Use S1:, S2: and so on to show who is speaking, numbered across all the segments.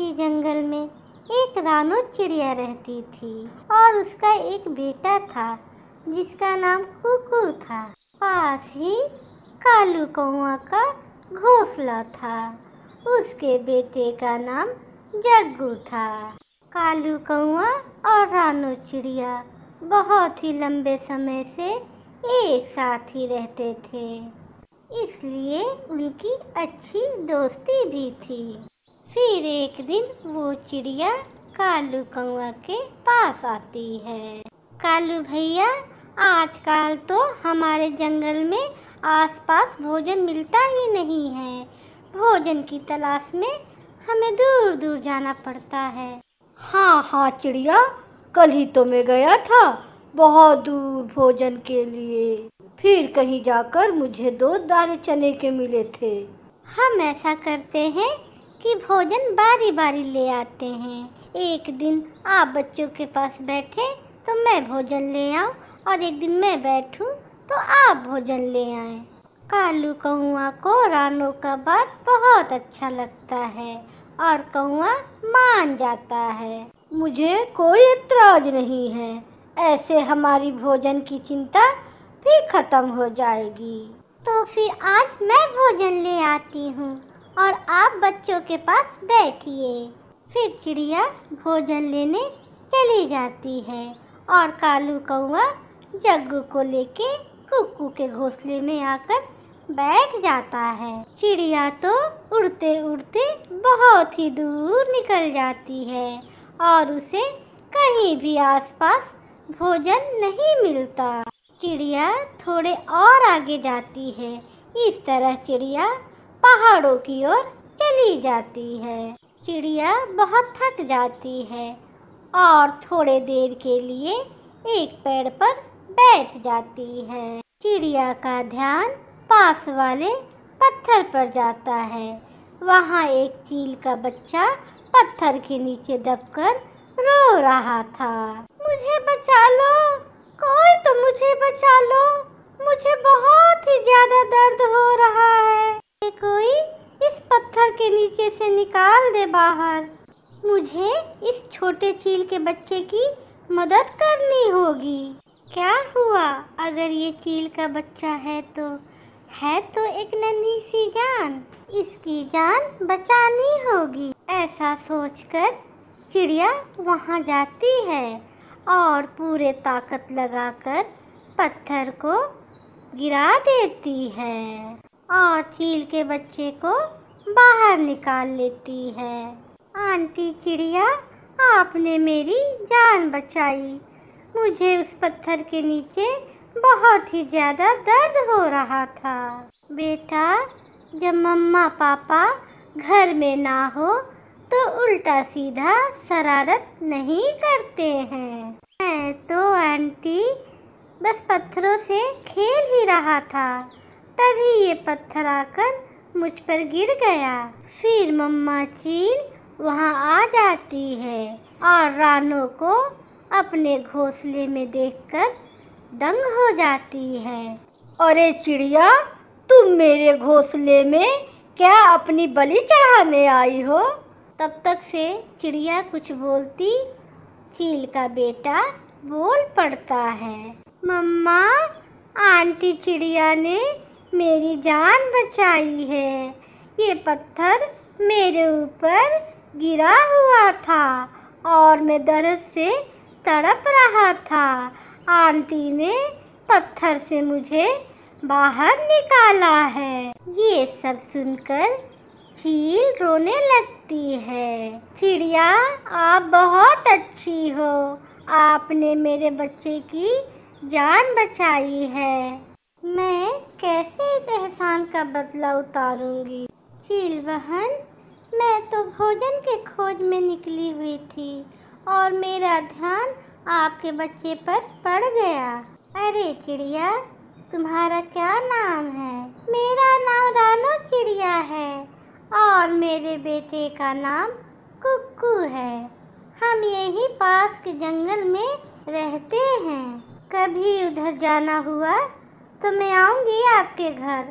S1: ही जंगल में एक रानो चिड़िया रहती थी और उसका एक बेटा था जिसका नाम कुकू था पास ही कालू कौआ का घोंसला था उसके बेटे का नाम जग्गू था कालू कौआ और रानो चिड़िया बहुत ही लंबे समय से एक साथ ही रहते थे इसलिए उनकी अच्छी दोस्ती भी थी फिर एक दिन वो चिड़िया कालू कौआ के पास आती है कालू भैया आजकल तो हमारे जंगल में आसपास भोजन मिलता ही नहीं है भोजन की तलाश में हमें दूर दूर जाना पड़ता है हाँ हाँ चिड़िया कल ही तो मैं गया था बहुत दूर भोजन के लिए फिर कहीं जाकर मुझे दो दाने चने के मिले थे हम ऐसा करते हैं कि भोजन बारी बारी ले आते हैं एक दिन आप बच्चों के पास बैठे तो मैं भोजन ले आऊँ और एक दिन मैं बैठूँ तो आप भोजन ले आए कालू कौआ को रानों का बात बहुत अच्छा लगता है और कौआ मान जाता है मुझे कोई इतराज नहीं है ऐसे हमारी भोजन की चिंता भी खत्म हो जाएगी तो फिर आज मैं भोजन ले आती हूँ और आप बच्चों के पास बैठिए फिर चिड़िया भोजन लेने चली जाती है और कालू कौआ जग्गू को लेके कुक्कू के घोंसले में आकर बैठ जाता है चिड़िया तो उड़ते उड़ते बहुत ही दूर निकल जाती है और उसे कहीं भी आसपास भोजन नहीं मिलता चिड़िया थोड़े और आगे जाती है इस तरह चिड़िया पहाड़ों की ओर चली जाती है चिड़िया बहुत थक जाती है और थोड़े देर के लिए एक पेड़ पर बैठ जाती है चिड़िया का ध्यान पास वाले पत्थर पर जाता है वहाँ एक चील का बच्चा पत्थर के नीचे दबकर रो रहा था मुझे बचा लो कोई तो मुझे बचा लो मुझे बहुत ही ज़्यादा दर्द हो रहा है कोई इस पत्थर के नीचे से निकाल दे बाहर मुझे इस छोटे चील के बच्चे की मदद करनी होगी क्या हुआ अगर ये चील का बच्चा है तो है तो एक नन्ही सी जान इसकी जान बचानी होगी ऐसा सोचकर चिड़िया वहाँ जाती है और पूरे ताकत लगाकर पत्थर को गिरा देती है और चील के बच्चे को बाहर निकाल लेती है आंटी चिड़िया आपने मेरी जान बचाई मुझे उस पत्थर के नीचे बहुत ही ज़्यादा दर्द हो रहा था बेटा जब मम्मा पापा घर में ना हो तो उल्टा सीधा शरारत नहीं करते हैं मैं तो आंटी बस पत्थरों से खेल ही रहा था तभी ये पत्थर आकर मुझ पर गिर गया फिर मम्मा चील वहाँ आ जाती है और रानों को अपने घोंसले में देखकर दंग हो जाती है अरे चिड़िया तुम मेरे घोंसले में क्या अपनी बलि चढ़ाने आई हो तब तक से चिड़िया कुछ बोलती चील का बेटा बोल पड़ता है मम्मा आंटी चिड़िया ने मेरी जान बचाई है ये पत्थर मेरे ऊपर गिरा हुआ था और मैं दर्द से तड़प रहा था आंटी ने पत्थर से मुझे बाहर निकाला है ये सब सुनकर चील रोने लगती है चिड़िया आप बहुत अच्छी हो आपने मेरे बच्चे की जान बचाई है मैं कैसे इस एहसान का बदला उतारूंगी चील बहन मैं तो भोजन के खोज में निकली हुई थी और मेरा ध्यान आपके बच्चे पर पड़ गया अरे चिड़िया तुम्हारा क्या नाम है मेरा नाम रानो चिड़िया है और मेरे बेटे का नाम कुक्कू है हम यही पास के जंगल में रहते हैं कभी उधर जाना हुआ तो मैं आऊँगी आपके घर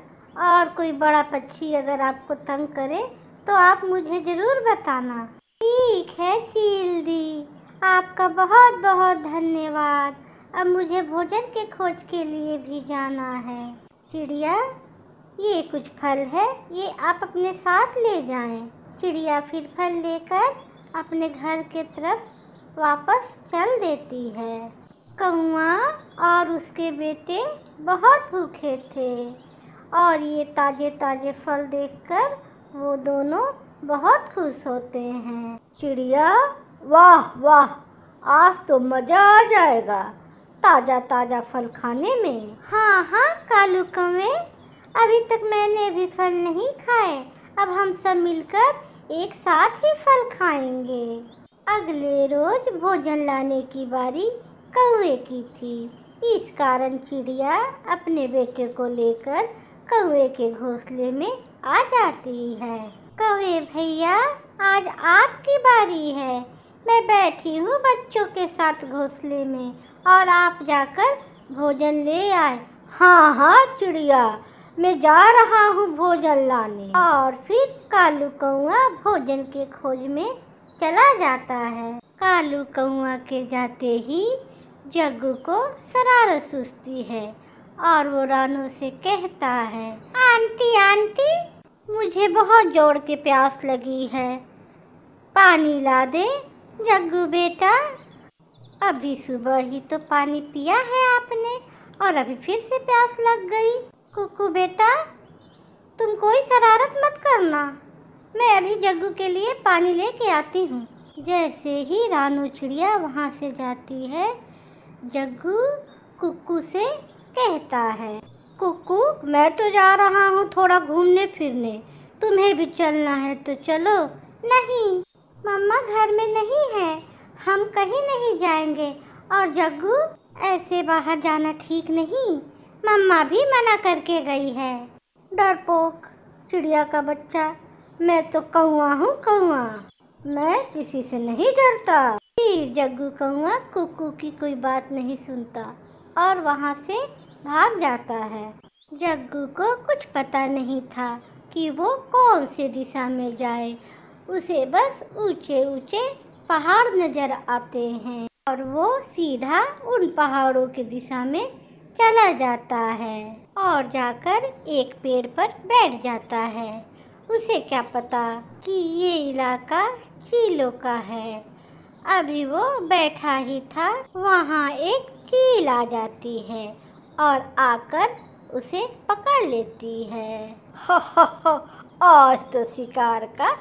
S1: और कोई बड़ा पक्षी अगर आपको तंग करे तो आप मुझे ज़रूर बताना ठीक है चील दी आपका बहुत बहुत धन्यवाद अब मुझे भोजन के खोज के लिए भी जाना है चिड़िया ये कुछ फल है ये आप अपने साथ ले जाएं। चिड़िया फिर फल लेकर अपने घर के तरफ वापस चल देती है कौआ और उसके बेटे बहुत भूखे थे और ये ताज़े ताज़े फल देखकर वो दोनों बहुत खुश होते हैं चिड़िया वाह वाह आज तो मज़ा आ जाएगा ताज़ा ताज़ा फल खाने में हाँ हाँ कालू कौवे अभी तक मैंने भी फल नहीं खाए अब हम सब मिलकर एक साथ ही फल खाएंगे अगले रोज भोजन लाने की बारी कौए की थी इस कारण चिड़िया अपने बेटे को लेकर कौए के घोंसले में आ जाती है कौए भैया आज आपकी बारी है मैं बैठी हूँ बच्चों के साथ घोंसले में और आप जाकर भोजन ले आए हाँ हाँ चिड़िया मैं जा रहा हूँ भोजन लाने और फिर कालू कौआ भोजन के खोज में चला जाता है कालू कौआ के जाते ही जग्गू को शरारत सूझती है और वो रानू से कहता है आंटी आंटी मुझे बहुत जोर के प्यास लगी है पानी ला दे जग्गू बेटा अभी सुबह ही तो पानी पिया है आपने और अभी फिर से प्यास लग गई कुकू बेटा तुम कोई शरारत मत करना मैं अभी जग्गू के लिए पानी लेके आती हूँ जैसे ही रानू चिड़िया वहाँ से जाती है जग्गू कुक्कू से कहता है कुकू मैं तो जा रहा हूँ थोड़ा घूमने फिरने तुम्हें भी चलना है तो चलो नहीं मम्मा घर में नहीं है हम कहीं नहीं जाएंगे और जग्गू ऐसे बाहर जाना ठीक नहीं मम्मा भी मना करके गई है डरपोक चिड़िया का बच्चा मैं तो कौआ हूँ कौआ मैं किसी से नहीं डरता फिर जग्गू कौआ कुकू की कोई बात नहीं सुनता और वहाँ से भाग जाता है जग्गू को कुछ पता नहीं था कि वो कौन से दिशा में जाए उसे बस ऊंचे ऊंचे पहाड़ नज़र आते हैं और वो सीधा उन पहाड़ों की दिशा में चला जाता है और जाकर एक पेड़ पर बैठ जाता है उसे क्या पता कि ये इलाका चीलों का है अभी वो बैठा ही था वहाँ एक कील आ जाती है और आकर उसे पकड़ लेती है आज तो शिकार का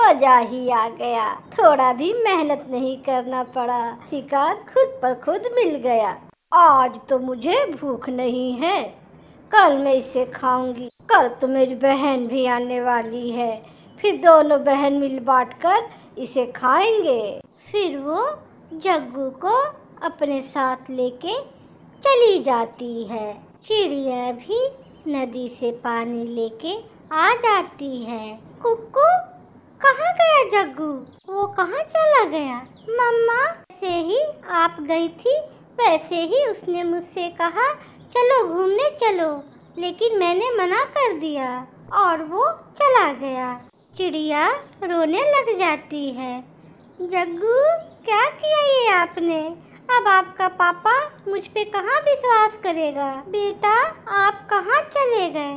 S1: मजा ही आ गया थोड़ा भी मेहनत नहीं करना पड़ा शिकार खुद पर खुद मिल गया आज तो मुझे भूख नहीं है कल मैं इसे खाऊंगी कल तो मेरी बहन भी आने वाली है फिर दोनों बहन मिल बांटकर कर इसे खाएंगे फिर वो जग्गू को अपने साथ लेके चली जाती है चिड़िया भी नदी से पानी लेके आ जाती है कुकू कहाँ गया जग्गू वो कहाँ चला गया मम्मा से ही आप गई थी वैसे ही उसने मुझसे कहा चलो घूमने चलो लेकिन मैंने मना कर दिया और वो चला गया चिड़िया रोने लग जाती है जग्गू क्या किया ये आपने अब आपका पापा मुझ पे कहाँ विश्वास करेगा बेटा आप कहाँ चले गए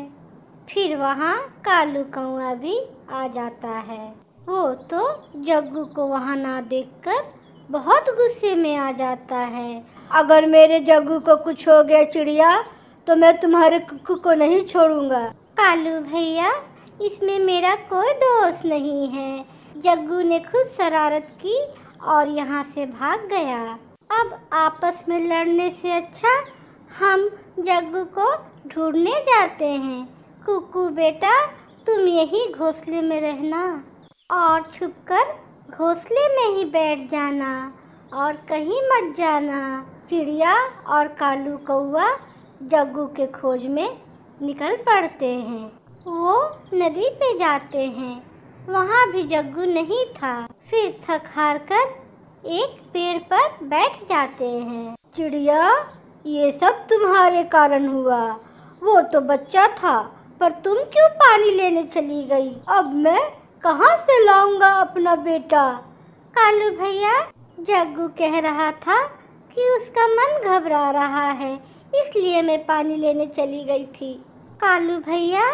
S1: फिर वहाँ कालू कौआ भी आ जाता है वो तो जग्गू को वहाँ ना देखकर बहुत गुस्से में आ जाता है अगर मेरे जग्गू को कुछ हो गया चिड़िया तो मैं तुम्हारे कुक्कू को नहीं छोड़ूंगा कालू भैया इसमें मेरा कोई दोष नहीं है जग्गू ने खुद शरारत की और यहाँ से भाग गया अब आपस में लड़ने से अच्छा हम जग्गू को ढूंढने जाते हैं कुकू बेटा तुम यही घोंसले में रहना और छुपकर घोंसले में ही बैठ जाना और कहीं मत जाना चिड़िया और कालू कौआ जग्गू के खोज में निकल पड़ते हैं वो नदी पे जाते हैं वहाँ भी जग्गू नहीं था फिर थक हार कर एक पेड़ पर बैठ जाते हैं चिड़िया ये सब तुम्हारे कारण हुआ वो तो बच्चा था पर तुम क्यों पानी लेने चली गई अब मैं कहाँ से लाऊंगा अपना बेटा कालू भैया जग्गू कह रहा था कि उसका मन घबरा रहा है इसलिए मैं पानी लेने चली गई थी कालू भैया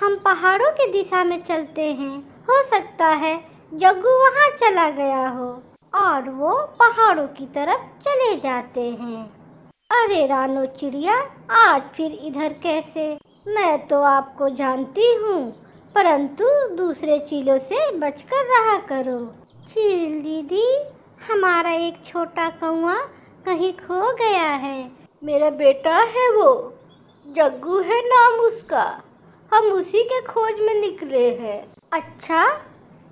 S1: हम पहाड़ों की दिशा में चलते हैं हो सकता है जग्गू वहाँ चला गया हो और वो पहाड़ों की तरफ चले जाते हैं अरे रानो चिड़िया आज फिर इधर कैसे मैं तो आपको जानती हूँ परंतु दूसरे चीलों से बचकर रहा करो चील दीदी हमारा एक छोटा कौआ कहीं खो गया है मेरा बेटा है वो जग्गू है नाम उसका हम उसी के खोज में निकले हैं अच्छा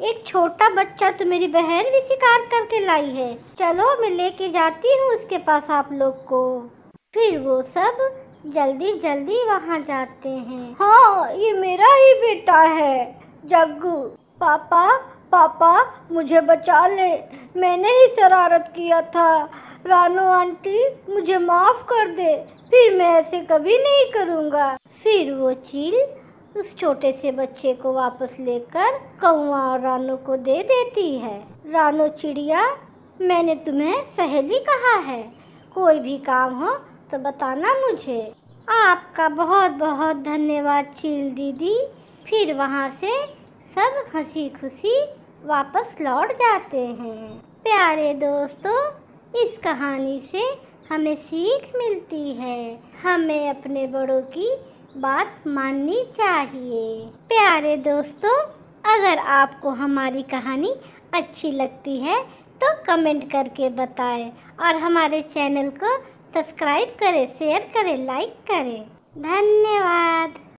S1: एक छोटा बच्चा तो मेरी बहन भी शिकार करके लाई है चलो मैं लेके जाती हूँ उसके पास आप लोग को फिर वो सब जल्दी जल्दी वहाँ जाते हैं हाँ ये मेरा ही बेटा है जग्गू पापा पापा मुझे बचा ले मैंने ही शरारत किया था रानो आंटी मुझे माफ़ कर दे फिर मैं ऐसे कभी नहीं करूँगा फिर वो चील उस छोटे से बच्चे को वापस लेकर कौआ और रानू को दे देती है रानू चिड़िया मैंने तुम्हें सहेली कहा है कोई भी काम हो तो बताना मुझे आपका बहुत बहुत धन्यवाद चील दीदी फिर वहाँ से सब हंसी खुशी वापस लौट जाते हैं प्यारे दोस्तों इस कहानी से हमें सीख मिलती है हमें अपने बड़ों की बात माननी चाहिए प्यारे दोस्तों अगर आपको हमारी कहानी अच्छी लगती है तो कमेंट करके बताएं और हमारे चैनल को सब्सक्राइब करें शेयर करें लाइक करें धन्यवाद